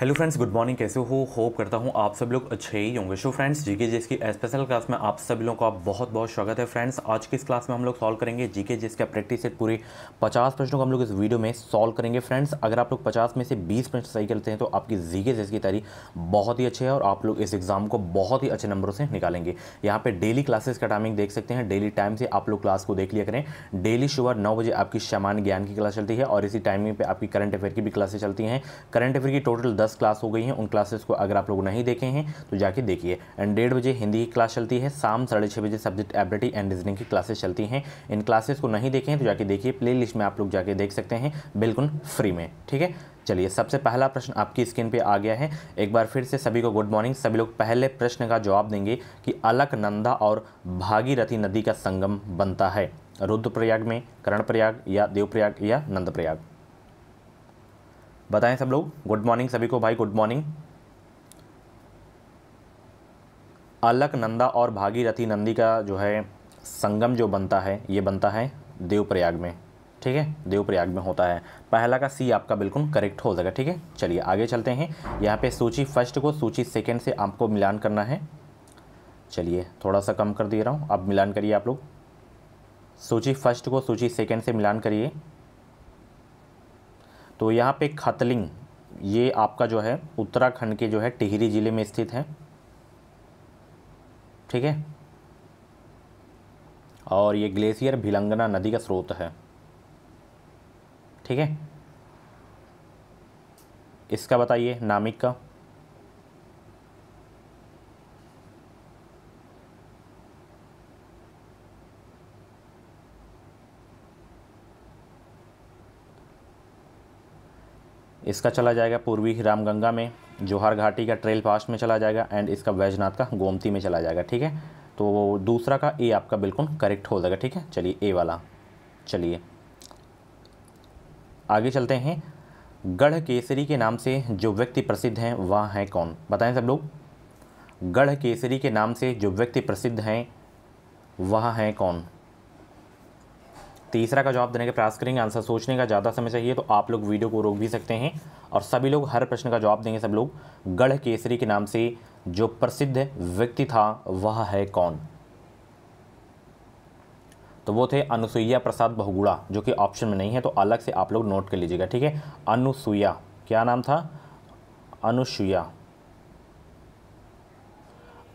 hello friends good morning कैसे हो hope करता हूँ आप सब लोग अच्छे ही होंगे सो फ्रेंड्स जीके जेस की स्पेशल क्लास में आप सब लोगों का बहुत बहुत स्वागत है फ्रेंड्स आज की इस क्लास में हम लोग सॉल्व करेंगे जीके जेस का प्रैक्टिस सेट पूरे 50 प्रश्नों को हम लोग इस वीडियो में सॉल्व करेंगे फ्रेंड्स अगर आप लोग पचास में से बीस प्रश्न सही करते हैं तो आपकी जी के जेस की तैयारी बहुत ही अच्छी है और आप लोग इस एग्ज़ाम को बहुत ही अच्छे नंबरों से निकालेंगे यहाँ पर डेली क्लासेस का टाइमिंग देख सकते हैं डेली टाइम से आप लोग क्लास को देख लिया करें डेली सुबह नौ बजे आपकी सामान्य ज्ञान की क्लास चलती है और इसी टाइमिंग पर आपकी करंट अफेयर की भी क्लासेस चलती हैं करंट अफेयर की टोटल दस क्लास हो गई हैं उन क्लासेस को अगर आप लोग नहीं देखे हैं तो जाके देखिए एंड डेढ़ बजे हिंदी की क्लास चलती है शाम साढ़े छः बजे सब्जेक्ट एबिलिटी एंड रीजनिंग की क्लासेस चलती हैं इन क्लासेस को नहीं देखें तो जाके देखिए प्ले लिस्ट में आप लोग जाके देख सकते हैं बिल्कुल फ्री में ठीक है चलिए सबसे पहला प्रश्न आपकी स्क्रीन पे आ गया है एक बार फिर से सभी को गुड मॉर्निंग सभी लोग पहले प्रश्न का जवाब देंगे कि अलकनंदा और भागीरथी नदी का संगम बनता है रुद्रप्रयाग में करणप्रयाग या देवप्रयाग या नंदप्रयाग बताएं सब लोग गुड मॉर्निंग सभी को भाई गुड मॉर्निंग अलक नंदा और भागीरथी नंदी का जो है संगम जो बनता है ये बनता है देवप्रयाग में ठीक है देवप्रयाग में होता है पहला का सी आपका बिल्कुल करेक्ट हो जाएगा ठीक है चलिए आगे चलते हैं यहाँ पे सूची फर्स्ट को सूची सेकंड से आपको मिलान करना है चलिए थोड़ा सा कम कर दे रहा हूँ अब मिलान करिए आप लोग सूची फर्स्ट को सूची सेकेंड से मिलान करिए तो यहाँ पे खतलिंग ये आपका जो है उत्तराखंड के जो है टिहरी ज़िले में स्थित है ठीक है और ये ग्लेशियर भिलंगना नदी का स्रोत है ठीक है इसका बताइए नामिक का इसका चला जाएगा पूर्वी रामगंगा में जोहार घाटी का ट्रेल पास्ट में चला जाएगा एंड इसका वैजनाथ का गोमती में चला जाएगा ठीक है तो दूसरा का ए आपका बिल्कुल करेक्ट हो जाएगा ठीक है चलिए ए वाला चलिए आगे चलते हैं गढ़ केसरी के नाम से जो व्यक्ति प्रसिद्ध हैं वह हैं कौन बताएं सब लोग गढ़ केसरी के नाम से जो व्यक्ति प्रसिद्ध हैं वह हैं कौन तीसरा का जवाब देने का प्रयास करेंगे आंसर सोचने का ज़्यादा समय चाहिए तो आप लोग वीडियो को रोक भी सकते हैं और सभी लोग हर प्रश्न का जवाब देंगे सब लोग गढ़ केसरी के नाम से जो प्रसिद्ध व्यक्ति था वह है कौन तो वो थे अनुसुईया प्रसाद बहुगुड़ा जो कि ऑप्शन में नहीं है तो अलग से आप लोग नोट कर लीजिएगा ठीक है अनुसुईया क्या नाम था अनुसुईया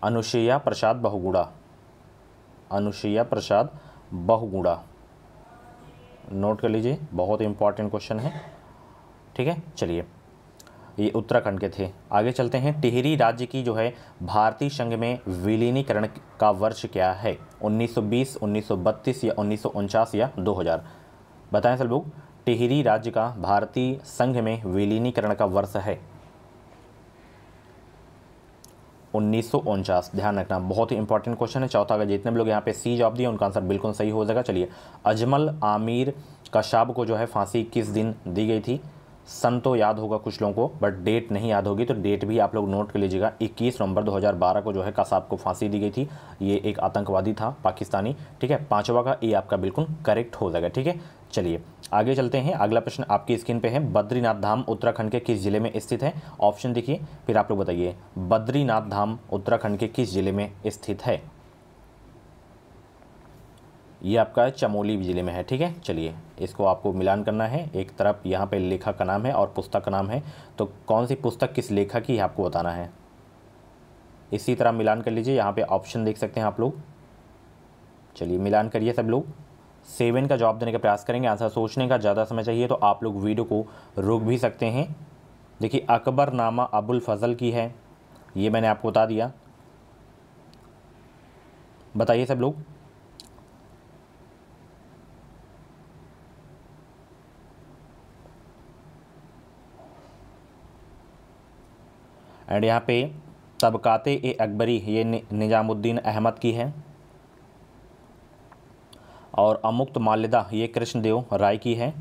अनुसुईया प्रसाद बहुगुड़ा अनुसुईया प्रसाद बहुगुड़ा नोट कर लीजिए बहुत इंपॉर्टेंट क्वेश्चन है ठीक है चलिए ये उत्तराखंड के थे आगे चलते हैं टिहरी राज्य की जो है भारतीय संघ में विलीनीकरण का वर्ष क्या है 1920, 1932 या उन्नीस या 2000 बताएं सर टिहरी राज्य का भारतीय संघ में विलीनीकरण का वर्ष है उन्नीस ध्यान रखना बहुत ही इंपॉर्टेंट क्वेश्चन है चौथा का तो जितने भी लोग यहाँ पे सी जॉब दिए उनका आंसर बिल्कुल सही हो जाएगा चलिए अजमल आमिर कशाब को जो है फांसी किस दिन दी गई थी सन तो याद होगा कुछ लोगों को बट डेट नहीं याद होगी तो डेट भी आप लोग नोट कर लीजिएगा 21 नवंबर 2012 को जो है कसाब को फांसी दी गई थी ये एक आतंकवादी था पाकिस्तानी ठीक है पांचवा का ये आपका बिल्कुल करेक्ट हो जाएगा ठीक है चलिए आगे चलते हैं अगला प्रश्न आपकी स्क्रीन पे है बद्रीनाथ धाम उत्तराखंड के किस जिले में स्थित है ऑप्शन देखिए फिर आप लोग बताइए बद्रीनाथ धाम उत्तराखंड के किस जिले में स्थित है ये आपका चमोली ज़िले में है ठीक है चलिए इसको आपको मिलान करना है एक तरफ यहाँ पे लेखक का नाम है और पुस्तक का नाम है तो कौन सी पुस्तक किस लेखक की आपको बताना है इसी तरह मिलान कर लीजिए यहाँ पे ऑप्शन देख सकते हैं आप लोग चलिए मिलान करिए सब लोग सेवन का जवाब देने का प्रयास करेंगे आंसर सोचने का ज़्यादा समय चाहिए तो आप लोग वीडियो को रोक भी सकते हैं देखिए अकबर नामा अबुल फजल की है ये मैंने आपको बता दिया बताइए सब लोग एंड यहाँ पे तबकाते ए अकबरी ये निजामुद्दीन अहमद की है और अमुक्त माल्यदा ये कृष्णदेव राय की है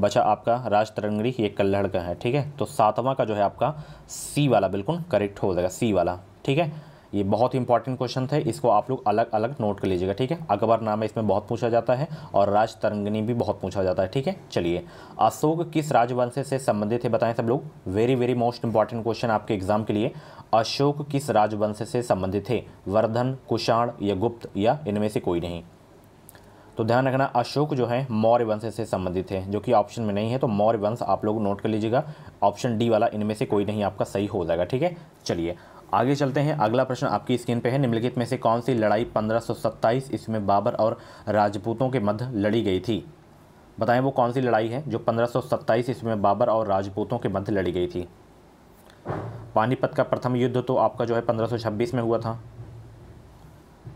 बचा आपका राज तरंगड़ी ये कल्लड़ का है ठीक है तो सातवां का जो है आपका सी वाला बिल्कुल करेक्ट हो जाएगा सी वाला ठीक है ये बहुत ही इंपॉर्टेंट क्वेश्चन थे इसको आप लोग अलग अलग नोट कर लीजिएगा ठीक है अकबर नाम है इसमें बहुत पूछा जाता है और राज तरंगनी भी बहुत पूछा जाता है ठीक है चलिए अशोक किस राजवंश से संबंधित है बताएं सब लोग very very most important question आपके एग्जाम के लिए अशोक किस राजवंश से संबंधित है वर्धन कुषाण या गुप्त या इनमें से कोई नहीं तो ध्यान रखना अशोक जो है मौर्य वंश से संबंधित है जो कि ऑप्शन में नहीं है तो मौर्य वंश आप लोग नोट कर लीजिएगा ऑप्शन डी वाला इनमें से कोई नहीं आपका सही हो जाएगा ठीक है चलिए आगे चलते हैं अगला प्रश्न आपकी स्क्रीन पे है निम्नलिखित में से कौन सी लड़ाई 1527 ईस्वी बाबर और राजपूतों के मध्य लड़ी गई थी बताएं वो कौन सी लड़ाई है जो 1527 ईस्वी में बाबर और राजपूतों के मध्य लड़ी गई थी पानीपत का प्रथम युद्ध तो आपका जो है 1526 में हुआ था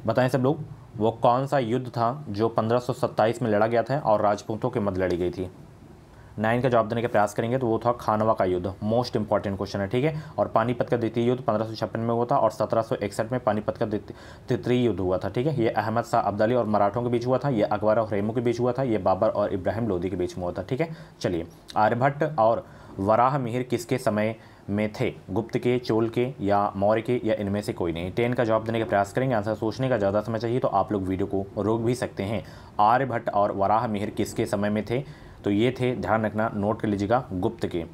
बताएं सब लोग वो कौन सा युद्ध था जो 1527 में लड़ा गया था और राजपूतों के मध्य लड़ी गई थी नाइन का जवाब देने का प्रयास करेंगे तो वो था खानवा का युद्ध मोस्ट इंपॉर्टेंट क्वेश्चन है ठीक है और पानीपत का द्वितीय युद्ध पंद्रह में हुआ था और सत्रह में पानीपत का तृतीय युद्ध हुआ था ठीक है ये अहमद शाह अब्दाली और मराठों के बीच हुआ था ये अकबर और रेमू के बीच हुआ था ये बाबर और इब्राहिम लोधी के बीच में हुआ था ठीक है चलिए आर्यभट्ट और वराह मिहिर किसके समय में थे गुप्त के चोल के या मौर्य के या इनमें से कोई नहीं टेन का जवाब देने का प्रयास करेंगे आंसर सोचने का ज़्यादा समय चाहिए तो आप लोग वीडियो को रोक भी सकते हैं आर्यभट्ट और वराह मिहिर किसके समय में थे तो ये थे ध्यान रखना नोट कर लीजिएगा गुप्त के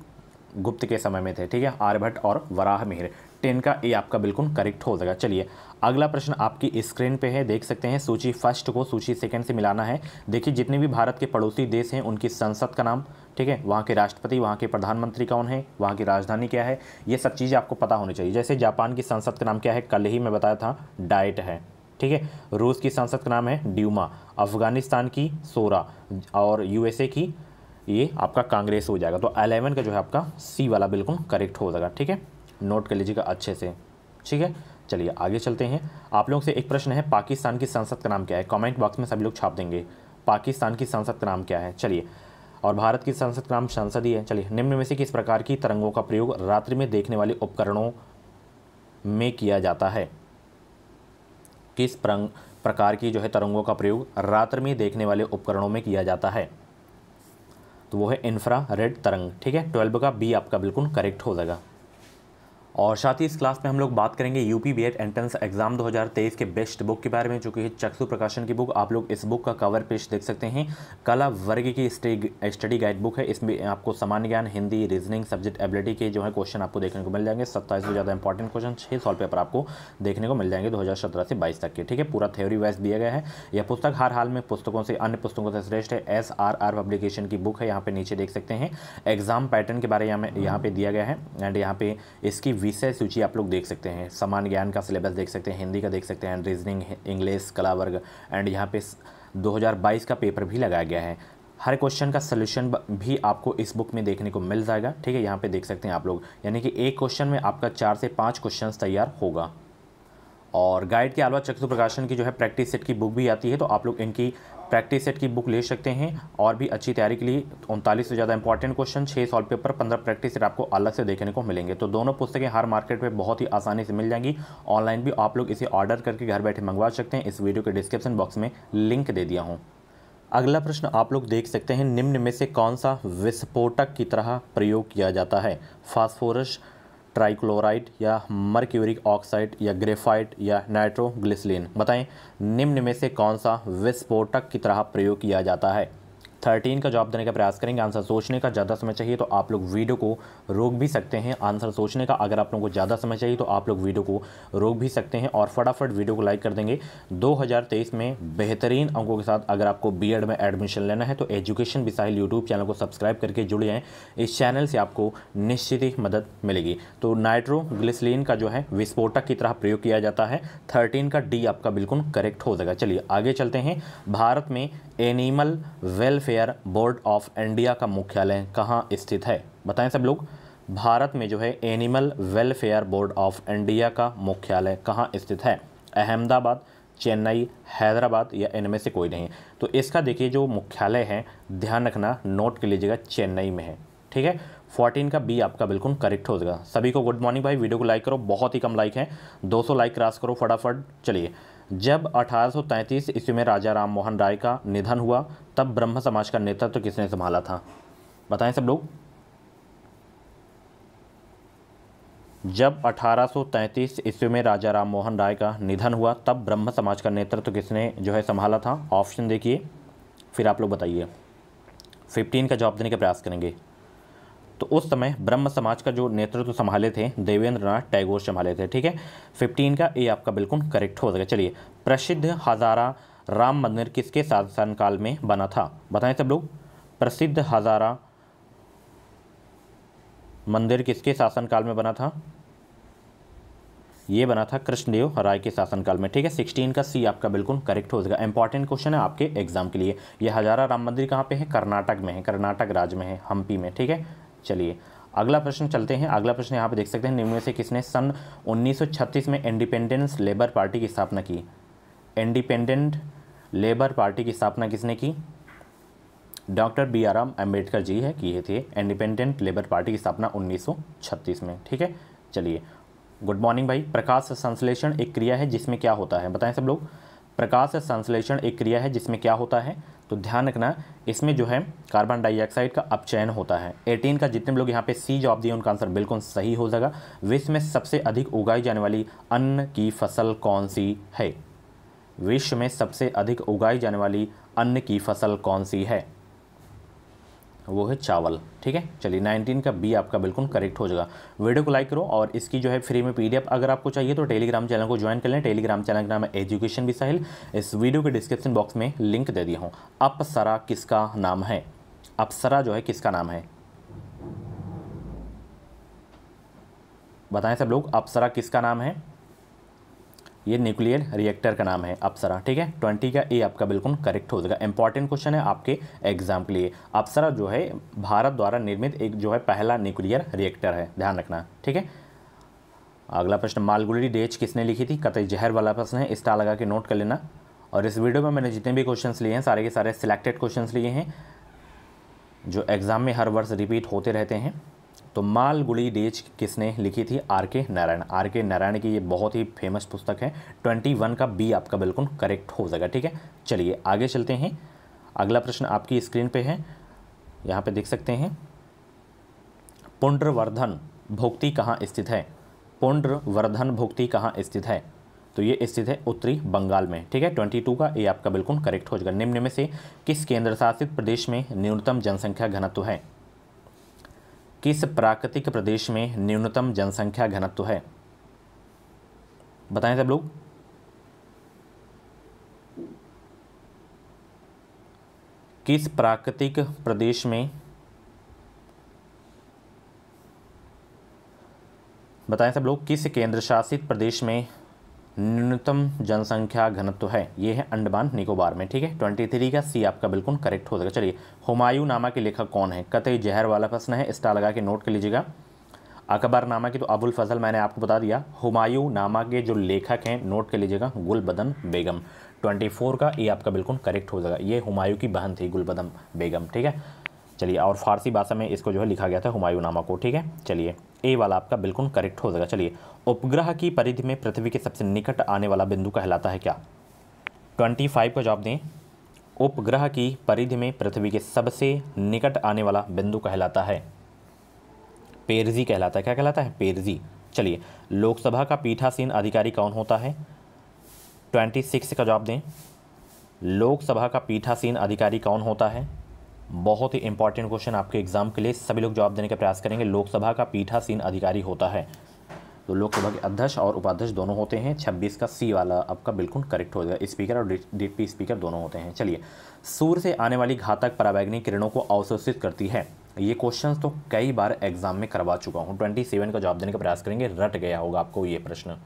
गुप्त के समय में थे ठीक है आर्यभट्ट और वराह मिहिर टेन का ये आपका बिल्कुल करेक्ट हो जाएगा चलिए अगला प्रश्न आपकी स्क्रीन पे है देख सकते हैं सूची फर्स्ट को सूची सेकंड से मिलाना है देखिए जितने भी भारत के पड़ोसी देश हैं उनकी संसद का नाम ठीक है वहाँ के राष्ट्रपति वहाँ के प्रधानमंत्री कौन है वहाँ की राजधानी क्या है ये सब चीज़ें आपको पता होनी चाहिए जैसे जापान की संसद का नाम क्या है कल ही मैं बताया था डाइट है ठीक है रूस की संसद का नाम है ड्यूमा अफगानिस्तान की सोरा और यूएसए की ये आपका कांग्रेस हो जाएगा तो अलेवन का जो है आपका सी वाला बिल्कुल करेक्ट हो जाएगा ठीक है नोट कर लीजिएगा अच्छे से ठीक है चलिए आगे चलते हैं आप लोगों से एक प्रश्न है पाकिस्तान की संसद का नाम क्या है कमेंट बॉक्स में सभी लोग छाप देंगे पाकिस्तान की संसद का नाम क्या है चलिए और भारत की संसद का नाम ही है चलिए निम्न में से किस प्रकार की तरंगों का प्रयोग रात्रि में देखने वाले उपकरणों में किया जाता है किस प्रकार की जो है तरंगों का प्रयोग रात्रि में देखने वाले उपकरणों में किया जाता है तो वो है इंफ्रा रेड तरंग ठीक है ट्वेल्व का बी आपका बिल्कुल करेक्ट हो जाएगा और साथ ही इस क्लास में हम लोग बात करेंगे यूपी बी एंट्रेंस एग्जाम 2023 के बेस्ट बुक के बारे में जो कि है चक्षु प्रकाशन की बुक आप लोग इस बुक का कवर पेज देख सकते हैं कला वर्ग की स्टडी गाइड बुक है इसमें आपको सामान्य ज्ञान हिंदी रीजनिंग सब्जेक्ट एबिलिटी के जो है क्वेश्चन आपको देखने को मिल जाएंगे सत्ताईस से ज़्यादा इंपॉर्टेंट क्वेश्चन छः सॉल्व पेपर आपको देखने को मिल जाएंगे दो से बाईस तक के ठीक है पूरा थ्योरी वाइज दिया गया है यह पुस्तक हर हाल में पुस्तकों से अन्य पुस्तकों से श्रेष्ठ है एस पब्लिकेशन की बुक है यहाँ पर नीचे देख सकते हैं एग्जाम पैटर्न के बारे में यहाँ पर दिया गया है एंड यहाँ पर इसकी विषय सूची आप लोग देख सकते हैं समान ज्ञान का सिलेबस देख सकते हैं हिंदी का देख सकते हैं एंड रीजनिंग इंग्लिश कला वर्ग एंड यहाँ पे 2022 का पेपर भी लगाया गया है हर क्वेश्चन का सलूशन भी आपको इस बुक में देखने को मिल जाएगा ठीक है यहाँ पे देख सकते हैं आप लोग यानी कि एक क्वेश्चन में आपका चार से पाँच क्वेश्चन तैयार होगा और गाइड के अलावा चक्षु प्रकाशन की जो है प्रैक्टिस सेट की बुक भी आती है तो आप लोग इनकी प्रैक्टिस सेट की बुक ले सकते हैं और भी अच्छी तैयारी के लिए उनतालीस से ज़्यादा इंपॉर्टेंट क्वेश्चन छः सॉल्व पेपर पंद्रह प्रैक्टिस सेट आपको अलग से देखने को मिलेंगे तो दोनों पुस्तकें हर मार्केट में बहुत ही आसानी से मिल जाएंगी ऑनलाइन भी आप लोग इसे ऑर्डर करके घर बैठे मंगवा सकते हैं इस वीडियो के डिस्क्रिप्शन बॉक्स में लिंक दे दिया हूँ अगला प्रश्न आप लोग देख सकते हैं निम्न में से कौन सा विस्फोटक की तरह प्रयोग किया जाता है फास्फोरस ट्राइक्लोराइड या मर्क्यूरिक ऑक्साइड या ग्रेफाइट या नाइट्रोग्लिसलिन बताएं निम्न में से कौन सा विस्फोटक की तरह प्रयोग किया जाता है थर्टीन का जवाब देने का प्रयास करेंगे आंसर सोचने का ज़्यादा समय चाहिए तो आप लोग वीडियो को रोक भी सकते हैं आंसर सोचने का अगर आप लोगों को ज़्यादा समय चाहिए तो आप लोग वीडियो को रोक भी सकते हैं और फटाफट वीडियो को लाइक कर देंगे 2023 में बेहतरीन अंकों के साथ अगर आपको बी में एडमिशन लेना है तो एजुकेशन बिसाहिल यूट्यूब चैनल को सब्सक्राइब करके जुड़े हैं इस चैनल से आपको निश्चित ही मदद मिलेगी तो नाइट्रो का जो है विस्फोटक की तरह प्रयोग किया जाता है थर्टीन का डी आपका बिल्कुल करेक्ट हो जाएगा चलिए आगे चलते हैं भारत में animal welfare fair board of India का मुख्यालय कहाँ स्थित है बताएं सब लोग भारत में जो है animal welfare board of India का मुख्यालय कहाँ स्थित है अहमदाबाद चेन्नई हैदराबाद या इनमें से कोई नहीं तो इसका देखिए जो मुख्यालय है ध्यान रखना नोट कर लीजिएगा चेन्नई में है ठीक है 14 का बी आपका बिल्कुल करेक्ट हो जाएगा सभी को गुड मॉर्निंग भाई वीडियो को लाइक करो बहुत ही कम लाइक है 200 लाइक क्रॉस करो फटाफट चलिए जब 1833 ईस्वी में राजा राम मोहन राय का निधन हुआ तब ब्रह्म समाज का नेतृत्व तो किसने संभाला था बताएं सब लोग जब 1833 ईस्वी में राजा राम मोहन राय का निधन हुआ तब ब्रह्म समाज का नेतृत्व तो किसने जो है संभाला था ऑप्शन देखिए फिर आप लोग बताइए 15 का जवाब देने का प्रयास करेंगे तो उस समय ब्रह्म समाज का जो नेतृत्व संभाले थे देवेंद्र नाथ टैगोर संभाले थे ठीक है फिफ्टीन का ए आपका बिल्कुल करेक्ट हो जाएगा चलिए प्रसिद्ध हज़ारा राम मंदिर किसके शासन काल में बना था बताएं सब लोग प्रसिद्ध हज़ारा मंदिर किसके शासनकाल में बना था ये बना था कृष्णदेव राय के शासनकाल में ठीक है सिक्सटीन का सी आपका बिल्कुल करेक्ट हो जाएगा इंपॉर्टेंट क्वेश्चन है आपके एग्जाम के लिए ये हजारा राम मंदिर कहाँ पे है कर्नाटक में है कर्नाटक राज्य में है हम्पी में ठीक है चलिए अगला प्रश्न चलते हैं अगला प्रश्न यहाँ पे देख सकते हैं निम्न में से किसने सन 1936 में इंडिपेंडेंस लेबर पार्टी की स्थापना की इंडिपेंडेंट लेबर पार्टी की स्थापना किसने की डॉक्टर बी आर आम अम्बेडकर जी है किए थे इंडिपेंडेंट लेबर पार्टी की स्थापना 1936 में ठीक है चलिए गुड मॉर्निंग भाई प्रकाश संश्लेषण एक क्रिया है जिसमें क्या होता है बताएं सब लोग प्रकाश संश्लेषण एक क्रिया है जिसमें क्या होता है तो ध्यान रखना इसमें जो है कार्बन डाइऑक्साइड का अपचयन होता है 18 का जितने लोग यहाँ पे सी जवाब दिए उनका आंसर बिल्कुल सही हो जाएगा विश्व में सबसे अधिक उगाई जाने वाली अन्न की फसल कौन सी है विश्व में सबसे अधिक उगाई जाने वाली अन्न की फसल कौन सी है वो है चावल ठीक है चलिए 19 का बी आपका बिल्कुल करेक्ट हो जाएगा वीडियो को लाइक करो और इसकी जो है फ्री में पीडीएफ अगर आपको चाहिए तो टेलीग्राम चैनल को ज्वाइन कर लें टेलीग्राम चैनल का नाम है एजुकेशन भी साहिल इस वीडियो के डिस्क्रिप्शन बॉक्स में लिंक दे दिया हूँ अपसरा किसका नाम है अपसरा जो है किसका नाम है बताएं सब लोग अपसरा किसका नाम है ये न्यूक्लियर रिएक्टर का नाम है अप्सरा ठीक है ट्वेंटी का ए आपका बिल्कुल करेक्ट हो जाएगा इंपॉर्टेंट क्वेश्चन है आपके एग्जाम के लिए अप्सरा जो है भारत द्वारा निर्मित एक जो है पहला न्यूक्लियर रिएक्टर है ध्यान रखना ठीक है अगला प्रश्न मालगुड़ी डेज किसने लिखी थी कतई जहर वाला प्रश्न है स्टार लगा के नोट कर लेना और इस वीडियो में मैंने जितने भी क्वेश्चंस लिए हैं सारे के सारे सिलेक्टेड क्वेश्चंस लिए हैं जो एग्ज़ाम में हर वर्ष रिपीट होते रहते हैं तो मालगुड़ी डेज किसने लिखी थी आर के नारायण आर के नारायण की ये बहुत ही फेमस पुस्तक है ट्वेंटी वन का बी आपका बिल्कुल करेक्ट हो जाएगा ठीक है चलिए आगे चलते हैं अगला प्रश्न आपकी स्क्रीन पे है यहाँ पे देख सकते हैं पुण्रवर्धन भोक्ति कहाँ स्थित है पुण्रवर्धन भोक्ति कहाँ स्थित है तो ये स्थित है उत्तरी बंगाल में ठीक है ट्वेंटी टू का ए आपका बिल्कुल करेक्ट हो जाएगा निम्न में से किस केंद्र शासित प्रदेश में न्यूनतम जनसंख्या घनत्व है किस प्राकृतिक प्रदेश में न्यूनतम जनसंख्या घनत्व है बताएं सब लोग किस प्राकृतिक प्रदेश में बताएं सब लोग किस केंद्र शासित प्रदेश में न्यूनतम जनसंख्या घनत्व है ये है अंडमान निकोबार में ठीक है ट्वेंटी थ्री का सी आपका बिल्कुल करेक्ट हो जाएगा चलिए हुमायूं नामा के लेखक कौन है कतई जहर वाला प्रश्न है स्टार लगा के नोट कर लीजिएगा अकबर नामा की तो अबुल फजल मैंने आपको बता दिया हुमायूं नामा के जो लेखक हैं नोट कर लीजिएगा गुलबदन बेगम फोर का ये आपका बिल्कुल करेक्ट हो जाएगा ये हुमायूं की बहन थी गुलबदन बेगम ठीक है चलिए और फारसी भाषा में इसको जो है लिखा गया था हुमायूं नामा को ठीक है चलिए ए वाला आपका बिल्कुल करेक्ट हो जाएगा चलिए उपग्रह की परिधि में पृथ्वी के सबसे निकट आने वाला बिंदु कहलाता है क्या ट्वेंटी फाइव का जवाब दें उपग्रह की परिधि में पृथ्वी के सबसे निकट आने वाला बिंदु कहलाता है पेरजी कहलाता है क्या कहलाता है पेरजी चलिए लोकसभा का पीठासीन अधिकारी कौन होता है ट्वेंटी सिक्स का जवाब दें लोकसभा का पीठासीन अधिकारी कौन होता है बहुत ही इंपॉर्टेंट क्वेश्चन आपके एग्जाम के लिए सभी लोग जवाब देने का प्रयास करेंगे लोकसभा का पीठासीन अधिकारी होता है तो लोकसभा के अध्यक्ष और उपाध्यक्ष दोनों होते हैं 26 का सी वाला आपका बिल्कुल करेक्ट हो जाएगा स्पीकर और डिप्टी स्पीकर दोनों होते हैं चलिए सूर्य से आने वाली घातक पराबैग्नि किरणों को अवशोषित करती है ये क्वेश्चन तो कई बार एग्जाम में करवा चुका हूँ ट्वेंटी सेवन का जवाब देने का प्रयास करेंगे रट गया होगा आपको ये प्रश्न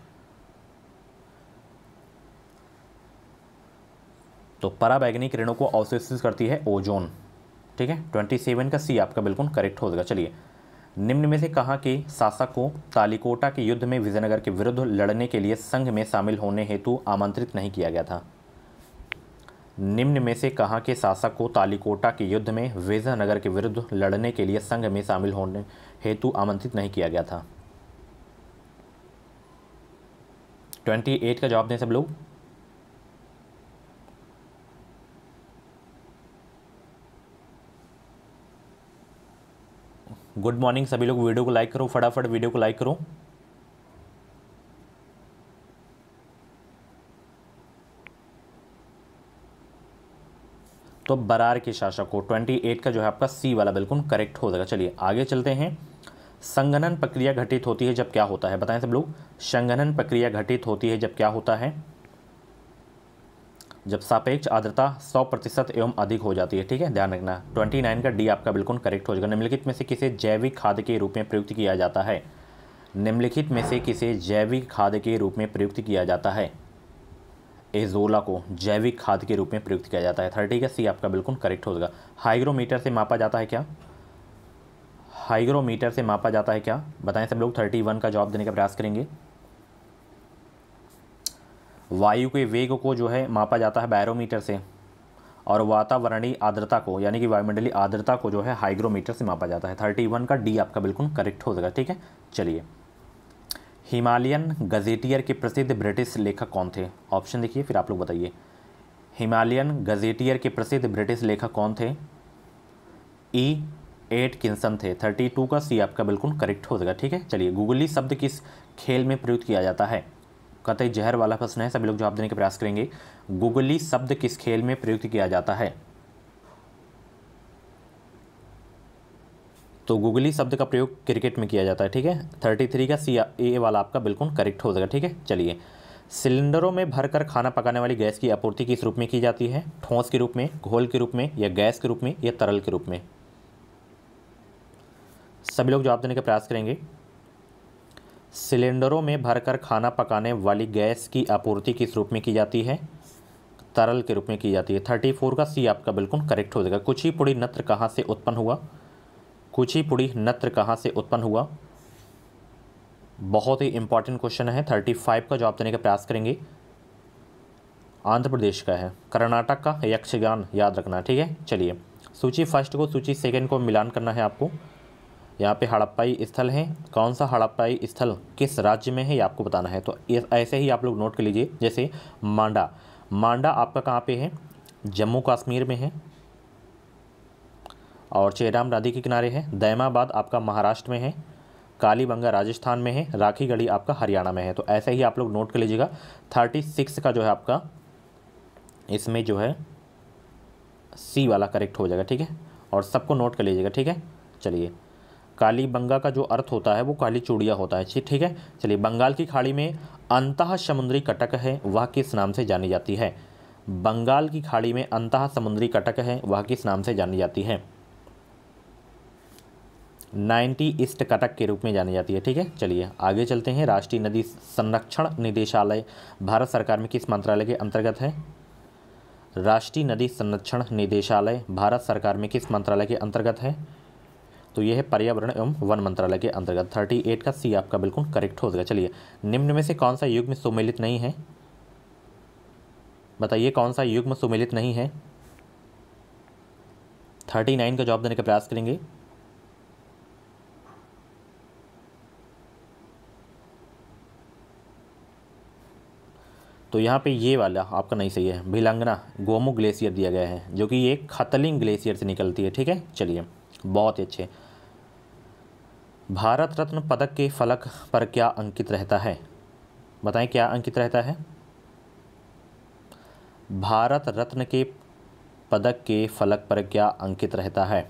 तो पराबैग्निक किरणों को अवशोषित करती है ओजोन ठीक है ट्वेंटी सेवन का सी आपका बिल्कुल करेक्ट हो जाएगा चलिए निम्न में से कहा कि शासक को तालिकोटा के युद्ध में विजयनगर के विरुद्ध लड़ने के लिए संघ में शामिल होने हेतु आमंत्रित नहीं किया गया था निम्न में से कहा कि शासक को तालिकोटा के युद्ध में विजयनगर के विरुद्ध लड़ने के लिए संघ में शामिल होने हेतु आमंत्रित नहीं किया गया था ट्वेंटी एट का जवाब दें सब लोग गुड मॉर्निंग सभी लोग वीडियो को लाइक करो फटाफट वीडियो को लाइक करो तो बरार के शासक को 28 का जो है आपका सी वाला बिल्कुल करेक्ट हो जाएगा चलिए आगे चलते हैं संगनन प्रक्रिया घटित होती है जब क्या होता है बताएं सब लोग संगनन प्रक्रिया घटित होती है जब क्या होता है जब सापेक्ष आर्द्रता 100 प्रतिशत एवं अधिक हो जाती है ठीक है ध्यान रखना 29 का डी आपका बिल्कुल करेक्ट हो जाएगा निम्नलिखित में से किसे जैविक खाद के रूप में प्रयुक्त किया जाता है निम्नलिखित में से किसे जैविक खाद के रूप में प्रयुक्त किया जाता है एजोला को जैविक खाद के रूप में प्रयुक्त किया जाता है थर्टी का सी आपका बिल्कुल करेक्ट हो जाएगा हाइग्रोमीटर से मापा जाता है क्या हाइग्रोमीटर से मापा जाता है क्या बताएं सब लोग थर्टी वन का जवाब देने का प्रयास करेंगे वायु के वेग को जो है मापा जाता है बैरोमीटर से और वातावरणीय आर्द्रता को यानी कि वायुमंडलीय आर्द्रता को जो है हाइग्रोमीटर से मापा जाता है थर्टी वन का डी आपका बिल्कुल करेक्ट हो जाएगा ठीक है चलिए हिमालयन गजेटियर के प्रसिद्ध ब्रिटिश लेखक कौन थे ऑप्शन देखिए फिर आप लोग बताइए हिमालयन गजेटियर के प्रसिद्ध ब्रिटिश लेखक कौन थे ई एट किन्सन थे थर्टी टू का सी आपका बिल्कुल करेक्ट हो जाएगा ठीक है चलिए गूगली शब्द किस खेल में प्रयुक्त किया जाता है कतई जहर वाला प्रश्न है सभी लोग जवाब देने के प्रयास करेंगे गुगली शब्द किस खेल में प्रयुक्त किया जाता है तो गुगली शब्द का प्रयोग क्रिकेट में किया जाता है ठीक है थर्टी थ्री का सी ए वाला आपका बिल्कुल करेक्ट हो जाएगा ठीक है चलिए सिलेंडरों में भरकर खाना पकाने वाली गैस की आपूर्ति किस रूप में की जाती है ठोस के रूप में घोल के रूप में या गैस के रूप में या तरल के रूप में सभी लोग जवाब देने का प्रयास करेंगे सिलेंडरों में भरकर खाना पकाने वाली गैस की आपूर्ति किस रूप में की जाती है तरल के रूप में की जाती है थर्टी फोर का सी आपका बिल्कुल करेक्ट हो जाएगा कुछ ही पुड़ी नत्र कहाँ से उत्पन्न हुआ कुछ ही पुड़ी नत्र कहाँ से उत्पन्न हुआ बहुत ही इंपॉर्टेंट क्वेश्चन है थर्टी फाइव का जवाब देने का प्रयास करेंगे आंध्र प्रदेश का है कर्नाटक का यक्षगान याद रखना ठीक है चलिए सूची फर्स्ट को सूची सेकेंड को मिलान करना है आपको यहाँ पे हड़प्पाई स्थल है कौन सा हड़प्पाई स्थल किस राज्य में है ये आपको बताना है तो ऐसे ही आप लोग नोट कर लीजिए जैसे मांडा मांडा आपका कहाँ पे है जम्मू कश्मीर में है और चेराम नदी के किनारे है दैमाबाद आपका महाराष्ट्र में है कालीबंगा राजस्थान में है राखी गढ़ी आपका हरियाणा में है तो ऐसे ही आप लोग नोट कर लीजिएगा थर्टी सिक्स का जो है आपका इसमें जो है सी वाला करेक्ट हो जाएगा ठीक है और सबको नोट कर लीजिएगा ठीक है चलिए काली बंगा का जो अर्थ होता है वो काली चूड़िया होता है ठीक है चलिए बंगाल की खाड़ी में अंतः समुद्री कटक है वह किस नाम से जानी जाती है बंगाल की खाड़ी में अंतः समुद्री कटक है वह किस नाम से जानी जाती है नाइन्टी ईस्ट कटक के रूप में जानी जाती है ठीक है चलिए आगे चलते हैं राष्ट्रीय नदी संरक्षण निदेशालय भारत सरकार में किस मंत्रालय के अंतर्गत है राष्ट्रीय नदी संरक्षण निदेशालय भारत सरकार में किस मंत्रालय के अंतर्गत है तो ये है पर्यावरण एवं वन मंत्रालय के अंतर्गत थर्टी एट का सी आपका बिल्कुल करेक्ट हो जाएगा चलिए निम्न में से कौन सा युग्म सुमिलित नहीं है बताइए कौन सा युग्म सुमिलित नहीं है थर्टी नाइन का जवाब देने का प्रयास करेंगे तो यहाँ पे ये वाला आपका नहीं सही है भिलंगना गोमू ग्लेशियर दिया गया है जो कि ये खतलिंग ग्लेशियर से निकलती है ठीक है चलिए बहुत ही अच्छे भारत रत्न पदक के फलक पर क्या अंकित रहता है बताएं क्या अंकित रहता है भारत रत्न के पदक के फलक पर क्या अंकित रहता है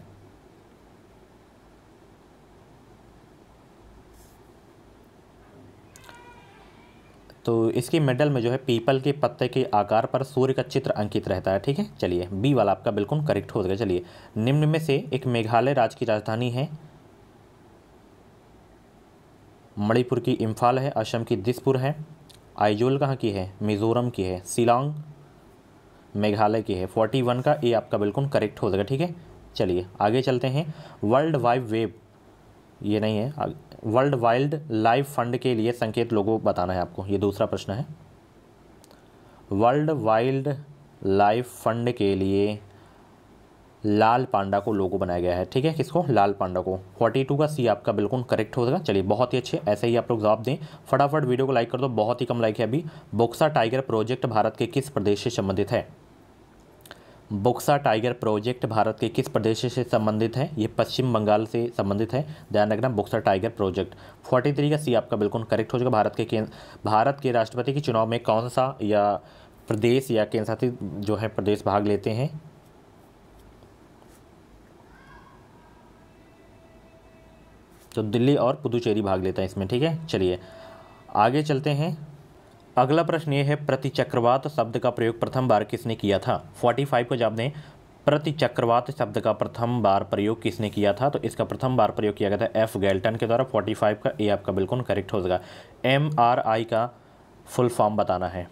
तो इसके मेडल में जो है पीपल के पत्ते के आकार पर सूर्य का चित्र अंकित रहता है ठीक है चलिए बी वाला आपका बिल्कुल करेक्ट हो जाएगा चलिए निम्न में से एक मेघालय राज्य की राजधानी है मणिपुर की इम्फाल है असम की दिसपुर है आइजोल कहाँ की है मिज़ोरम की है सिलोंग मेघालय की है फोर्टी वन का ये आपका बिल्कुल करेक्ट हो जाएगा ठीक है चलिए आगे चलते हैं वर्ल्ड वाइड वेब ये नहीं है वर्ल्ड वाइल्ड लाइफ फंड के लिए संकेत लोगों बताना है आपको ये दूसरा प्रश्न है वर्ल्ड वाइल्ड लाइफ फंड के लिए लाल पांडा को लोगो बनाया गया है ठीक है किसको लाल पांडा को 42 का सी आपका बिल्कुल करेक्ट हो जाएगा चलिए बहुत ही अच्छे ऐसे ही आप लोग जवाब दें फटाफट वीडियो को लाइक कर दो बहुत ही कम लाइक है अभी बोक्सा टाइगर प्रोजेक्ट भारत के किस प्रदेश से संबंधित है बोक्सा टाइगर प्रोजेक्ट भारत के किस प्रदेश से संबंधित है ये पश्चिम बंगाल से संबंधित है ध्यान रखना Buxa tiger project forty three का सी आपका बिल्कुल करेक्ट हो जाएगा भारत के भारत के राष्ट्रपति के चुनाव में कौन सा या प्रदेश या केंद्र शासित जो है प्रदेश भाग लेते हैं तो दिल्ली और पुदुचेरी भाग लेता है इसमें ठीक है चलिए आगे चलते हैं अगला प्रश्न ये है प्रति चक्रवात शब्द का प्रयोग प्रथम बार किसने किया था 45 का जवाब दें चक्रवात शब्द का प्रथम बार प्रयोग किसने किया था तो इसका प्रथम बार प्रयोग किया गया था एफ गैल्टन के द्वारा 45 का ए आपका बिल्कुल करेक्ट हो जाएगा एम आर आई का फुल फॉर्म बताना है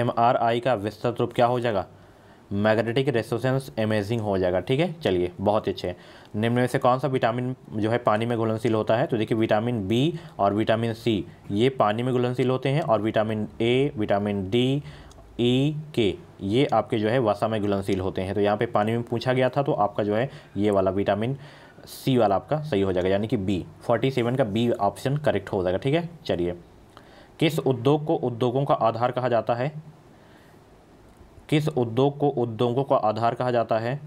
एम आर आई का विस्तृत रूप क्या हो जाएगा मैग्नेटिक रेसोसेंस अमेजिंग हो जाएगा ठीक है चलिए बहुत अच्छे निम्न में से कौन सा विटामिन जो है पानी में घुलनशील होता है तो देखिए विटामिन बी और विटामिन सी ये पानी में घुलनशील होते हैं और vitamin A vitamin D E K ये आपके जो है वसा में घुलनशील होते हैं तो यहाँ पे पानी में पूछा गया था तो आपका जो है ये वाला विटामिन सी वाला आपका सही हो जाएगा यानी कि बी फोर्टी सेवन का बी ऑप्शन करेक्ट हो जाएगा ठीक है चलिए किस उद्योग को उद्योगों का आधार कहा जाता है किस उद्योग को उद्योगों का आधार कहा जाता है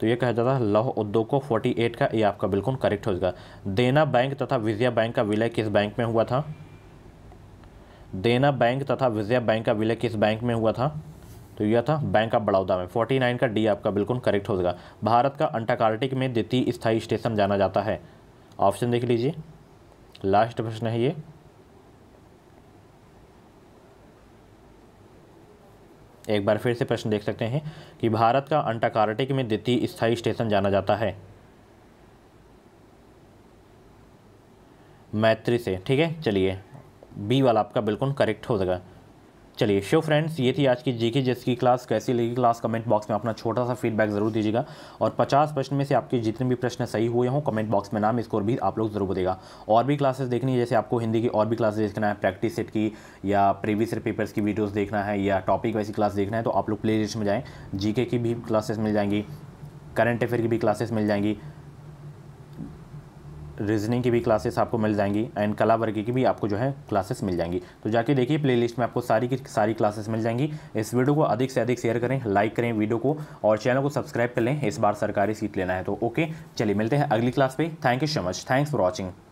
तो ये कहा जाता है लौह उद्योग को 48 का ये आपका बिल्कुल करेक्ट हो जाएगा देना बैंक तथा विजया बैंक का विलय किस बैंक में हुआ था देना बैंक तथा विजया बैंक का विलय किस बैंक में हुआ था तो यह था बैंक ऑफ बड़ौदा में 49 का डी आपका बिल्कुल करेक्ट हो जाएगा भारत का अंटार्कटिक में द्वितीय स्थायी स्टेशन जाना जाता है ऑप्शन देख लीजिए लास्ट प्रश्न है ये एक बार फिर से प्रश्न देख सकते हैं कि भारत का अंटार्कटिक में द्वितीय स्थायी स्टेशन जाना जाता है मैत्री से ठीक है चलिए बी वाला आपका बिल्कुल करेक्ट हो जाएगा चलिए शो फ्रेंड्स ये थी आज की जीके जेस की क्लास कैसी लगी क्लास कमेंट बॉक्स में अपना छोटा सा फीडबैक जरूर दीजिएगा और 50 प्रश्न में से आपके जितने भी प्रश्न सही हुए हों कमेंट बॉक्स में नाम स्कोर भी आप लोग जरूर देगा और भी क्लासेस देखनी है जैसे आपको हिंदी की और भी क्लासेस देखना है प्रैक्टिस सेट की या प्रीवियस पेपर्स की वीडियोज़ देखना है या टॉपिक वैसी क्लास देखना है तो आप लोग प्ले लिस्ट में जाएँ जी की भी क्लासेस मिल जाएंगी करंट अफेयर की भी क्लासेस मिल जाएंगी रीजनिंग की भी क्लासेस आपको मिल जाएंगी एंड कला वर्ग की भी आपको जो है क्लासेस मिल जाएंगी तो जाके देखिए प्लेलिस्ट में आपको सारी की सारी क्लासेस मिल जाएंगी इस वीडियो को अधिक से अधिक शेयर करें लाइक करें वीडियो को और चैनल को सब्सक्राइब कर लें इस बार सरकारी सीट लेना है तो ओके चलिए मिलते हैं अगली क्लास पर thank you so much thanks for watching